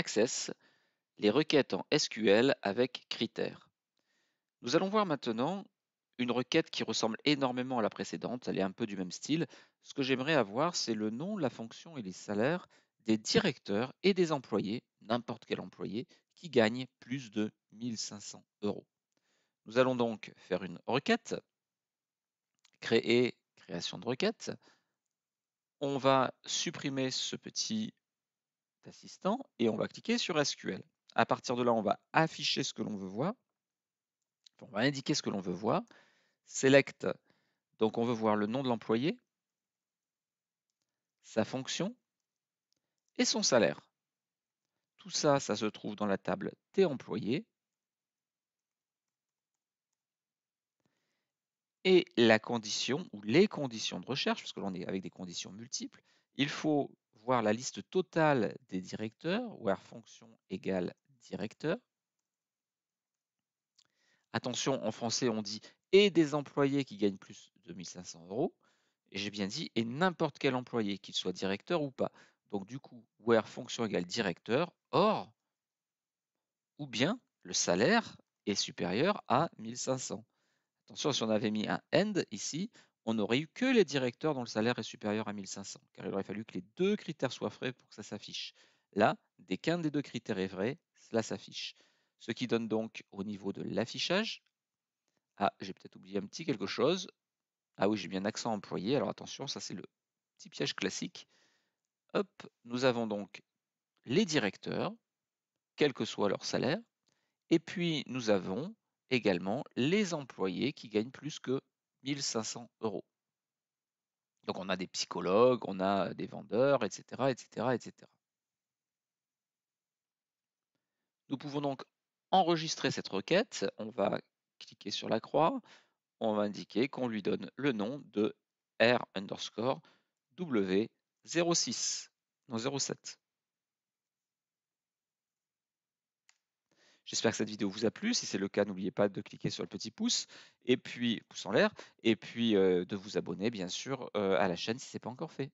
Access les requêtes en SQL avec critères. Nous allons voir maintenant une requête qui ressemble énormément à la précédente, elle est un peu du même style. Ce que j'aimerais avoir, c'est le nom, la fonction et les salaires des directeurs et des employés, n'importe quel employé, qui gagne plus de 1500 euros. Nous allons donc faire une requête, créer, création de requête. On va supprimer ce petit assistant et on va cliquer sur SQL. À partir de là, on va afficher ce que l'on veut voir. On va indiquer ce que l'on veut voir. Select, donc on veut voir le nom de l'employé, sa fonction et son salaire. Tout ça, ça se trouve dans la table T Et la condition ou les conditions de recherche, parce que l'on est avec des conditions multiples, il faut la liste totale des directeurs, where fonction égale directeur. Attention, en français, on dit et des employés qui gagnent plus de 1500 euros. Et j'ai bien dit et n'importe quel employé, qu'il soit directeur ou pas. Donc du coup, where fonction égale directeur, or, ou bien le salaire est supérieur à 1500. Attention, si on avait mis un end ici, on n'aurait eu que les directeurs dont le salaire est supérieur à 1500, car il aurait fallu que les deux critères soient vrais pour que ça s'affiche. Là, dès qu'un des deux critères est vrai, cela s'affiche. Ce qui donne donc au niveau de l'affichage, ah, j'ai peut-être oublié un petit quelque chose. Ah oui, j'ai bien accent employé, alors attention, ça c'est le petit piège classique. Hop, nous avons donc les directeurs, quel que soit leur salaire, et puis nous avons également les employés qui gagnent plus que 1500 euros. Donc on a des psychologues, on a euh, des vendeurs, etc., etc., etc. Nous pouvons donc enregistrer cette requête. On va cliquer sur la croix. On va indiquer qu'on lui donne le nom de R underscore W06, non 07. J'espère que cette vidéo vous a plu. Si c'est le cas, n'oubliez pas de cliquer sur le petit pouce et puis pouce en l'air et puis euh, de vous abonner bien sûr euh, à la chaîne si ce n'est pas encore fait.